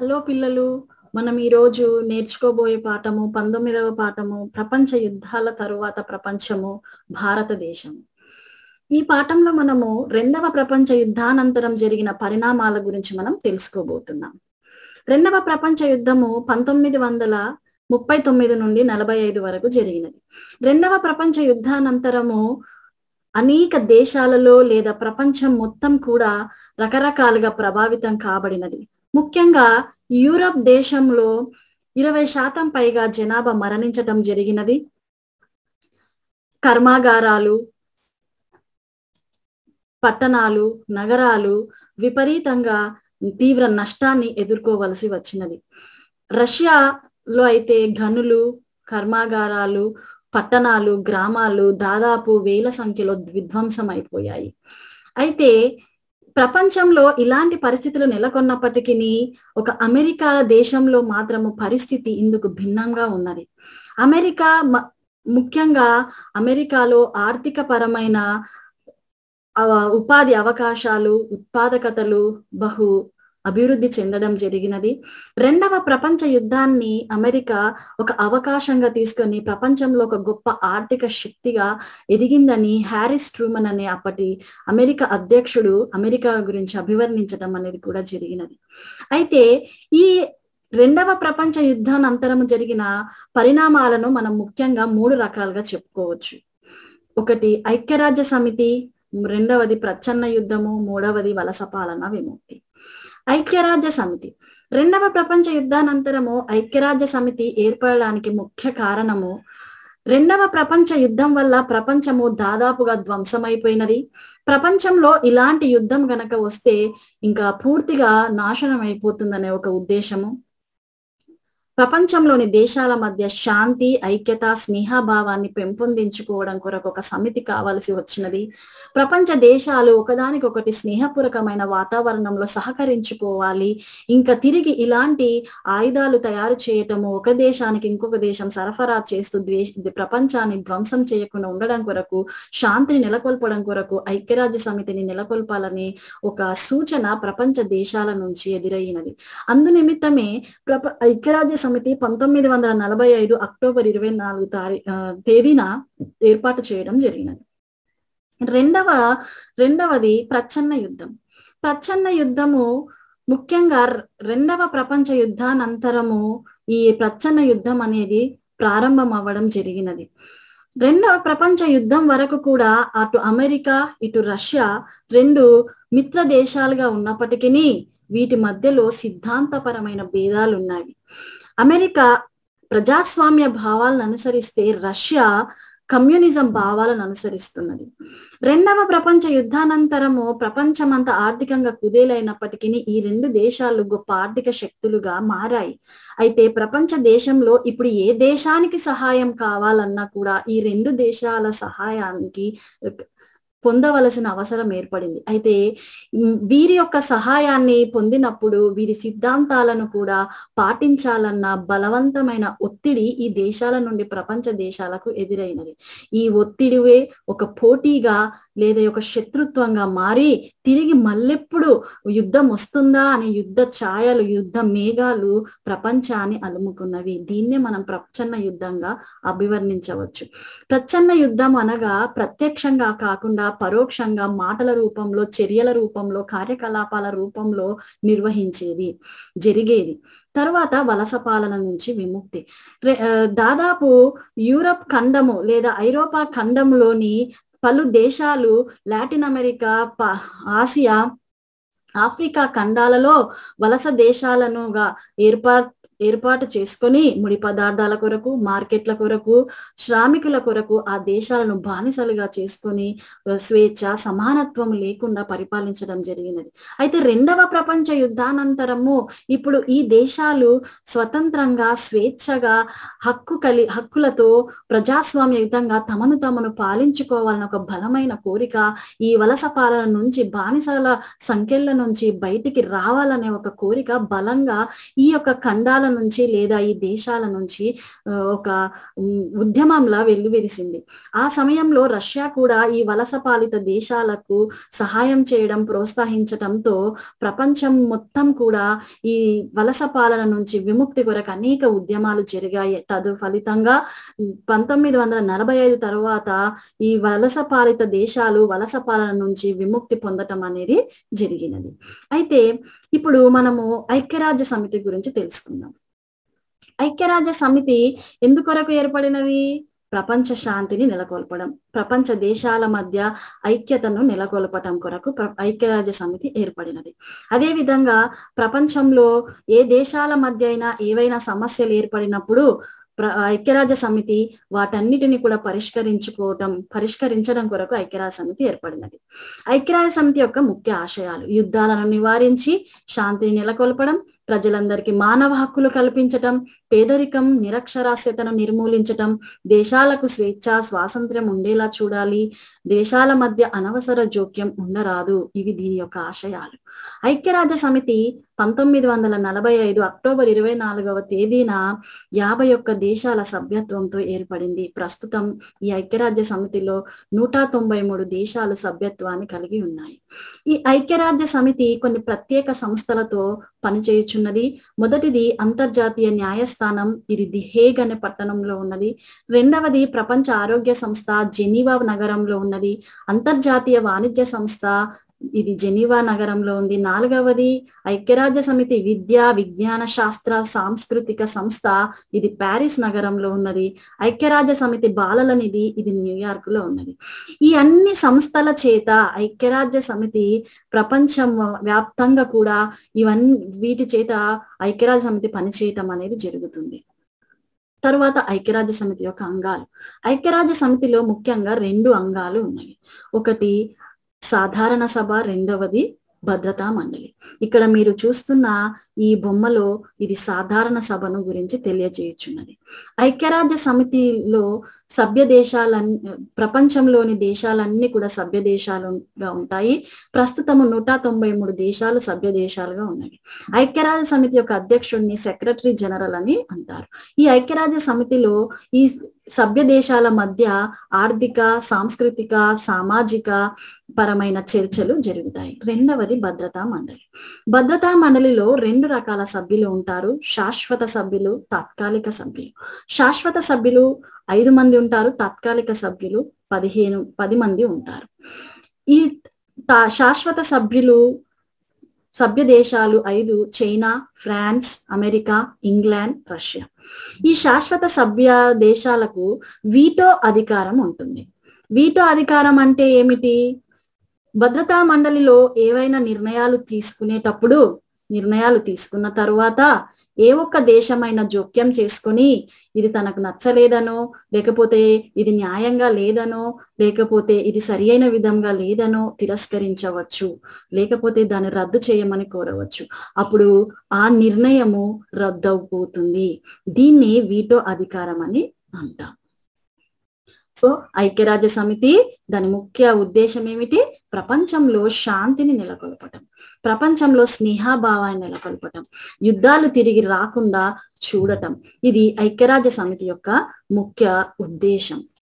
hello పిల్లలు మనం ఈరోజు నేర్చుకోబోయే పాఠము పంతొమ్మిదవ పాఠము ప్రపంచ యుద్ధాల తరువాత ప్రపంచము భారతదేశం ఈ పాఠంలో మనము రెండవ ప్రపంచ యుద్ధానంతరం జరిగిన పరిణామాల గురించి మనం తెలుసుకోబోతున్నాం రెండవ ప్రపంచ యుద్ధము పంతొమ్మిది వందల ముప్పై తొమ్మిది నుండి నలభై ఐదు వరకు జరిగినది రెండవ ప్రపంచ యుద్ధానంతరము అనేక దేశాలలో లేదా ప్రపంచం మొత్తం కూడా రకరకాలుగా ప్రభావితం కాబడినది ముఖ్యంగా యూరప్ దేశంలో ఇరవై శాతం పైగా జనాభా మరణించటం జరిగినది కర్మాగారాలు పట్టణాలు నగరాలు విపరీతంగా తీవ్ర నష్టాన్ని ఎదుర్కోవలసి వచ్చినది రష్యాలో అయితే గనులు కర్మాగారాలు పట్టణాలు గ్రామాలు దాదాపు వేల సంఖ్యలో విధ్వంసం అయిపోయాయి అయితే ప్రపంచంలో ఇలాంటి పరిస్థితులు నెలకొన్నప్పటికీ ఒక అమెరికా దేశంలో మాత్రము పరిస్థితి ఇందుకు భిన్నంగా ఉన్నది అమెరికా ముఖ్యంగా అమెరికాలో ఆర్థిక పరమైన ఉపాధి అవకాశాలు ఉత్పాదకతలు బహు అభివృద్ధి చెందడం జరిగినది రెండవ ప్రపంచ యుద్ధాన్ని అమెరికా ఒక అవకాశంగా తీసుకొని ప్రపంచంలో ఒక గొప్ప ఆర్థిక శక్తిగా ఎదిగిందని హ్యారిస్ ట్రూమన్ అనే అప్పటి అమెరికా అధ్యక్షుడు అమెరికా గురించి అభివర్ణించడం అనేది కూడా జరిగినది అయితే ఈ రెండవ ప్రపంచ యుద్ధానంతరం జరిగిన పరిణామాలను మనం ముఖ్యంగా మూడు రకాలుగా చెప్పుకోవచ్చు ఒకటి ఐక్యరాజ్య సమితి రెండవది ప్రచ్ఛన్న యుద్ధము మూడవది వలస పాలన విముక్తి ఐక్యరాజ్య సమితి రెండవ ప్రపంచ యుద్ధానంతరము ఐక్యరాజ్య సమితి ఏర్పడడానికి ముఖ్య కారణము రెండవ ప్రపంచ యుద్ధం వల్ల ప్రపంచము దాదాపుగా ధ్వంసమైపోయినది ప్రపంచంలో ఇలాంటి యుద్ధం గనక వస్తే ఇంకా పూర్తిగా నాశనం అయిపోతుందనే ఒక ఉద్దేశము ప్రపంచంలోని దేశాల మధ్య శాంతి ఐక్యత స్నేహభావాన్ని పెంపొందించుకోవడం కొరకు ఒక సమితి కావలసి వచ్చినది ప్రపంచ దేశాలు ఒకదానికొకటి స్నేహపూరకమైన వాతావరణంలో సహకరించుకోవాలి ఇంకా తిరిగి ఇలాంటి ఆయుధాలు తయారు చేయటము ఒక దేశానికి ఇంకొక దేశం సరఫరా చేస్తూ ద్వేష ప్రపంచాన్ని ధ్వంసం చేయకుండా ఉండడం కొరకు శాంతిని నెలకొల్పడం కొరకు ఐక్యరాజ్య సమితిని నెలకొల్పాలని ఒక సూచన ప్రపంచ దేశాల నుంచి అందు అందునిమిత్తమే ప్రప ఐక్యరాజ్య సమితి పంతొమ్మిది వందల నలభై ఐదు అక్టోబర్ ఇరవై నాలుగు తారీ తేదీన ఏర్పాటు చేయడం జరిగినది రెండవ రెండవది ప్రచ్ఛన్న యుద్ధం ప్రచ్ఛన్న యుద్ధము ముఖ్యంగా రెండవ ప్రపంచ యుద్ధానంతరము ఈ ప్రచ్ఛన్న యుద్ధం అనేది ప్రారంభం అవ్వడం జరిగినది రెండవ ప్రపంచ యుద్ధం వరకు కూడా అటు అమెరికా ఇటు రష్యా రెండు మిత్ర దేశాలుగా ఉన్నప్పటికీ వీటి మధ్యలో సిద్ధాంతపరమైన భేదాలు ఉన్నాయి అమెరికా ప్రజాస్వామ్య భావాలను అనుసరిస్తే రష్యా కమ్యూనిజం భావాలను అనుసరిస్తున్నది రెండవ ప్రపంచ యుద్ధానంతరము ప్రపంచమంతా ఆర్థికంగా కుదేలైనప్పటికీ ఈ రెండు దేశాలు గొప్ప ఆర్థిక శక్తులుగా మారాయి అయితే ప్రపంచ దేశంలో ఇప్పుడు ఏ దేశానికి సహాయం కావాలన్నా కూడా ఈ రెండు దేశాల సహాయానికి పొందవలసిన అవసరం ఏర్పడింది అయితే వీరి యొక్క సహాయాన్ని పొందినప్పుడు వీరి సిద్ధాంతాలను కూడా పాటించాలన్న బలవంతమైన ఒత్తిడి ఈ దేశాల నుండి ప్రపంచ దేశాలకు ఎదురైనది ఈ ఒత్తిడివే ఒక పోటీగా లేదా ఒక శత్రుత్వంగా మారి తిరిగి మళ్ళెప్పుడు యుద్ధం వస్తుందా అనే యుద్ధ ఛాయలు యుద్ధ మేఘాలు ప్రపంచాన్ని అలుముకున్నవి దీన్నే మనం ప్రచ్ఛన్న యుద్ధంగా అభివర్ణించవచ్చు ప్రచ్ఛన్న యుద్ధం అనగా ప్రత్యక్షంగా కాకుండా పరోక్షంగా మాటల రూపంలో చర్యల రూపంలో కార్యకలాపాల రూపంలో నిర్వహించేది జరిగేది తర్వాత వలస పాలన నుంచి విముక్తి దాదాపు యూరప్ ఖండము లేదా ఐరోపా ఖండంలోని పలు దేశాలు లాటిన్ అమెరికా ఆసియా ఆఫ్రికా ఖండాలలో వలస దేశాలనుగా ఏర్పాటు ఏర్పాటు చేసుకొని ముడి పదార్థాల కొరకు మార్కెట్ల కొరకు శ్రామికుల కొరకు ఆ దేశాలను బానిసలుగా చేసుకొని స్వేచ్ఛ సమానత్వం లేకుండా పరిపాలించడం జరిగినది అయితే రెండవ ప్రపంచ యుద్ధానంతరము ఇప్పుడు ఈ దేశాలు స్వతంత్రంగా స్వేచ్ఛగా హక్కు కలి హక్కులతో ప్రజాస్వామ్యయుతంగా తమను తమను పాలించుకోవాలని ఒక బలమైన కోరిక ఈ వలస పాలన నుంచి బానిసల సంఖ్యల నుంచి బయటికి రావాలనే ఒక కోరిక బలంగా ఈ యొక్క ఖండాల నుంచి లేదా ఈ దేశాల నుంచి ఒక ఉద్యమంలా వెల్లువిరిసింది ఆ సమయంలో రష్యా కూడా ఈ వలస పాలిత దేశాలకు సహాయం చేయడం ప్రోత్సహించటంతో ప్రపంచం మొత్తం కూడా ఈ వలస పాలన నుంచి విముక్తి కొరకు అనేక ఉద్యమాలు జరిగాయి తదు ఫలితంగా పంతొమ్మిది వందల నలభై ఐదు తర్వాత ఈ వలస పాలిత దేశాలు వలస పాలన నుంచి విముక్తి పొందటం అనేది జరిగినది అయితే ఇప్పుడు మనము ఐక్యరాజ్య సమితి గురించి తెలుసుకుందాం ఐక్యరాజ్య సమితి ఎందుకొరకు ఏర్పడినది ప్రపంచ శాంతిని నెలకొల్పడం ప్రపంచ దేశాల మధ్య ఐక్యతను నెలకొల్పటం కొరకు ఐక్యరాజ్య సమితి ఏర్పడినది అదే విధంగా ప్రపంచంలో ఏ దేశాల మధ్య అయినా ఏవైనా సమస్యలు ఏర్పడినప్పుడు ప్ర ఐక్యరాజ్య సమితి వాటన్నిటిని కూడా పరిష్కరించుకోవటం పరిష్కరించడం కొరకు ఐక్యరాజ్య సమితి ఏర్పడినది ఐక్యరాజ్య సమితి యొక్క ముఖ్య ఆశయాలు యుద్ధాలను నివారించి శాంతిని నెలకొల్పడం ప్రజలందరికీ మానవ హక్కులు కల్పించటం పేదరికం నిరక్షరాస్యతను నిర్మూలించటం దేశాలకు స్వేచ్ఛ స్వాతంత్ర్యం ఉండేలా చూడాలి దేశాల మధ్య అనవసర జోక్యం ఉండరాదు ఇవి దీని యొక్క ఆశయాలు ఐక్యరాజ్య సమితి పంతొమ్మిది వందల నలభై ఐదు అక్టోబర్ ఇరవై నాలుగవ తేదీన యాభై ఒక్క దేశాల సభ్యత్వంతో ఏర్పడింది ప్రస్తుతం ఈ ఐక్యరాజ్య సమితిలో నూట తొంభై మూడు దేశాలు సభ్యత్వాన్ని కలిగి ఉన్నాయి ఈ ఐక్యరాజ్య సమితి కొన్ని ప్రత్యేక సంస్థలతో పనిచేయుచున్నది మొదటిది అంతర్జాతీయ న్యాయస్థానం ఇది ది హేగ్ అనే పట్టణంలో ఉన్నది రెండవది ప్రపంచ ఆరోగ్య సంస్థ జెనీవా నగరంలో ఉన్నది అంతర్జాతీయ వాణిజ్య సంస్థ ఇది జెనీవా నగరంలో ఉంది నాలుగవది ఐక్యరాజ్య సమితి విద్యా విజ్ఞాన శాస్త్ర సాంస్కృతిక సంస్థ ఇది ప్యారిస్ నగరంలో ఉన్నది ఐక్యరాజ్య సమితి బాలల నిధి ఇది న్యూయార్క్ లో ఉన్నది ఈ అన్ని సంస్థల చేత ఐక్యరాజ్య సమితి ప్రపంచం వ్యాప్తంగా కూడా ఇవన్నీ వీటి చేత ఐక్యరాజ్య సమితి పనిచేయటం అనేది జరుగుతుంది తరువాత ఐక్యరాజ్య సమితి యొక్క అంగాలు ఐక్యరాజ్య సమితిలో ముఖ్యంగా రెండు అంగాలు ఉన్నాయి ఒకటి సాధారణ సభ రెండవది భద్రతా మండలి ఇక్కడ మీరు చూస్తున్న ఈ బొమ్మలో ఇది సాధారణ సభను గురించి తెలియజేయుచున్నది ఐక్యరాజ్య సమితిలో సభ్య దేశాల ప్రపంచంలోని దేశాలన్నీ కూడా సభ్య దేశాలుగా ఉంటాయి ప్రస్తుతము నూట తొంభై మూడు దేశాలు సభ్య దేశాలుగా ఉన్నాయి ఐక్యరాజ్య సమితి యొక్క అధ్యక్షుడిని సెక్రటరీ జనరల్ అని అంటారు ఈ ఐక్యరాజ్య సమితిలో ఈ సభ్య దేశాల మధ్య ఆర్థిక సాంస్కృతిక సామాజిక పరమైన చర్చలు జరుగుతాయి రెండవది భద్రతా మండలి భద్రతా మండలిలో రెండు రకాల సభ్యులు ఉంటారు శాశ్వత సభ్యులు తాత్కాలిక సభ్యులు శాశ్వత సభ్యులు ఐదు మంది ఉంటారు తాత్కాలిక సభ్యులు పదిహేను పది మంది ఉంటారు ఈ శాశ్వత సభ్యులు సభ్య దేశాలు ఐదు China France America England Russia ఈ శాశ్వత సభ్య దేశాలకు వీటో అధికారం ఉంటుంది వీటో అధికారం అంటే ఏమిటి భద్రతా మండలిలో ఏవైనా నిర్ణయాలు తీసుకునేటప్పుడు నిర్ణయాలు తీసుకున్న తరువాత ఏ ఒక్క దేశమైన జోక్యం చేసుకుని ఇది తనకు నచ్చలేదనో లేకపోతే ఇది న్యాయంగా లేదనో లేకపోతే ఇది సరి అయిన విధంగా లేదనో తిరస్కరించవచ్చు లేకపోతే దాన్ని రద్దు చేయమని కోరవచ్చు అప్పుడు ఆ నిర్ణయము రద్దవుపోతుంది దీన్ని వీటో అధికారం అని అంటాం సో ఐక్యరాజ్య సమితి దాని ముఖ్య ఉద్దేశం ఏమిటి ప్రపంచంలో శాంతిని నెలకొల్పటం ప్రపంచంలో స్నేహభావాన్ని నెలకొల్పటం యుద్ధాలు తిరిగి రాకుండా చూడటం ఇది ఐక్యరాజ్య సమితి యొక్క ముఖ్య ఉద్దేశం